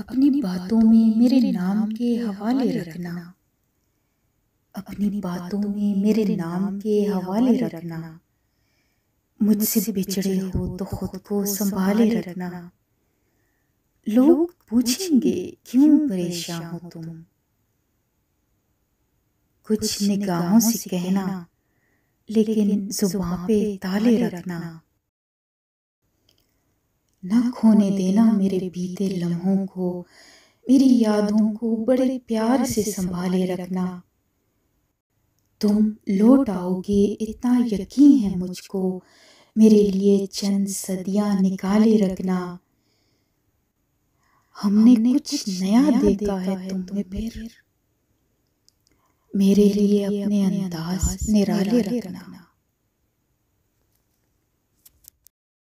अपनी बातों में मेरे नाम के हवाले रखना अपनी बातों में मेरे नाम के हवाले रखना मुझसे बिछड़े हो तो, तो खुद को संभाले रखना लोग पूछेंगे क्यों परेशान हो तुम कुछ निगाहों से कहना लेकिन जुबान पे ताले रखना न खोने देना मेरे बीते लम्हों को मेरी यादों को बड़े प्यार से संभाले रखना तुम लौट आओगे इतना यकीन है मुझको मेरे लिए चंद सदियां निकाले रखना हमने, हमने कुछ नया, देखा, है तुम्हें फिर मेरे लिए अपने अंदाज निराले रखना